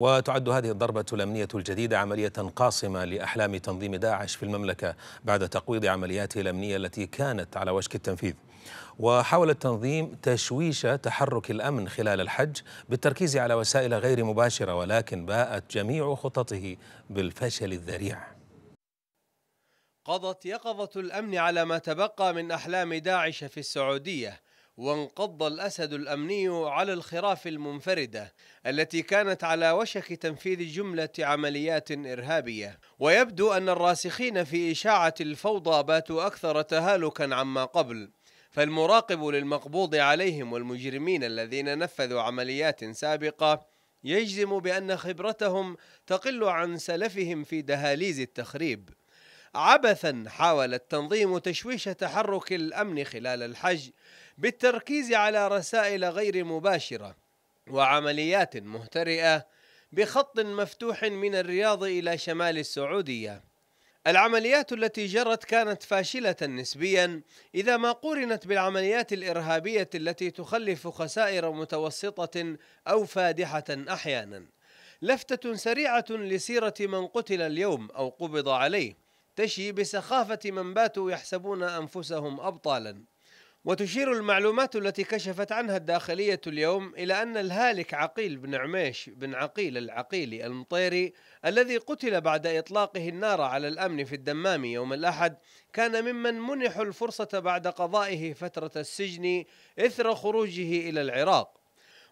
وتعد هذه الضربة الأمنية الجديدة عملية قاصمة لأحلام تنظيم داعش في المملكة بعد تقويض عملياته الأمنية التي كانت على وشك التنفيذ وحاول التنظيم تشويش تحرك الأمن خلال الحج بالتركيز على وسائل غير مباشرة ولكن باءت جميع خططه بالفشل الذريع قضت يقظة الأمن على ما تبقى من أحلام داعش في السعودية وانقض الأسد الأمني على الخراف المنفردة التي كانت على وشك تنفيذ جملة عمليات إرهابية ويبدو أن الراسخين في إشاعة الفوضى باتوا أكثر تهالكا عما قبل فالمراقب للمقبوض عليهم والمجرمين الذين نفذوا عمليات سابقة يجزم بأن خبرتهم تقل عن سلفهم في دهاليز التخريب عبثا حاول التنظيم تشويش تحرك الامن خلال الحج بالتركيز على رسائل غير مباشره وعمليات مهترئه بخط مفتوح من الرياض الى شمال السعوديه العمليات التي جرت كانت فاشلة نسبيا إذا ما قورنت بالعمليات الإرهابية التي تخلف خسائر متوسطة أو فادحة أحيانا. لفتة سريعة لسيرة من قتل اليوم أو قبض عليه، تشي بسخافة من باتوا يحسبون أنفسهم أبطالا وتشير المعلومات التي كشفت عنها الداخلية اليوم إلى أن الهالك عقيل بن عميش بن عقيل العقيلي المطيري الذي قتل بعد إطلاقه النار على الأمن في الدمام يوم الأحد كان ممن منحوا الفرصة بعد قضائه فترة السجن إثر خروجه إلى العراق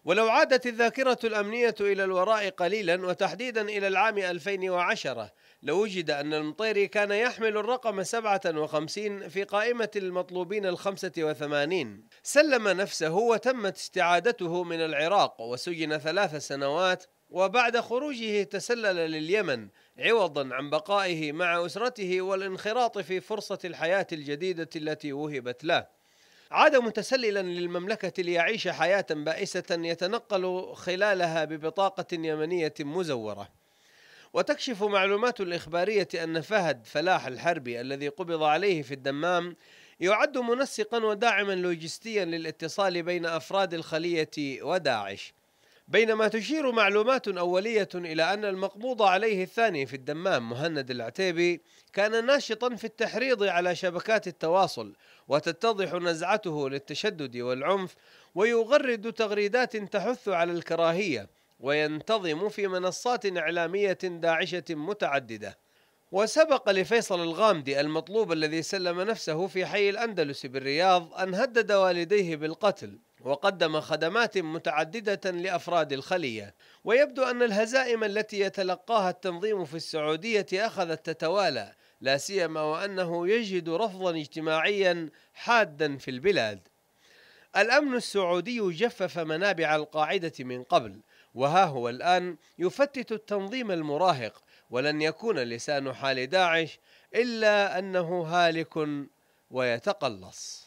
ولو عادت الذاكرة الأمنية إلى الوراء قليلا وتحديدا إلى العام 2010 لوجد أن المطيري كان يحمل الرقم 57 في قائمة المطلوبين ال 85 سلم نفسه وتمت استعادته من العراق وسجن ثلاث سنوات وبعد خروجه تسلل لليمن عوضا عن بقائه مع أسرته والانخراط في فرصة الحياة الجديدة التي وهبت له عاد متسللا للمملكة ليعيش حياة بائسة يتنقل خلالها ببطاقة يمنية مزورة وتكشف معلومات الإخبارية أن فهد فلاح الحربي الذي قبض عليه في الدمام يعد منسقا وداعما لوجستيا للاتصال بين أفراد الخلية وداعش بينما تشير معلومات أولية إلى أن المقبوض عليه الثاني في الدمام مهند العتيبي كان ناشطا في التحريض على شبكات التواصل وتتضح نزعته للتشدد والعنف ويغرد تغريدات تحث على الكراهية وينتظم في منصات إعلامية داعشة متعددة وسبق لفيصل الغامدي المطلوب الذي سلم نفسه في حي الأندلس بالرياض أن هدد والديه بالقتل وقدم خدمات متعددة لأفراد الخلية ويبدو أن الهزائم التي يتلقاها التنظيم في السعودية أخذت تتوالى لا سيما وأنه يجد رفضا اجتماعيا حادا في البلاد الأمن السعودي جفف منابع القاعدة من قبل وها هو الآن يفتت التنظيم المراهق ولن يكون لسان حال داعش إلا أنه هالك ويتقلص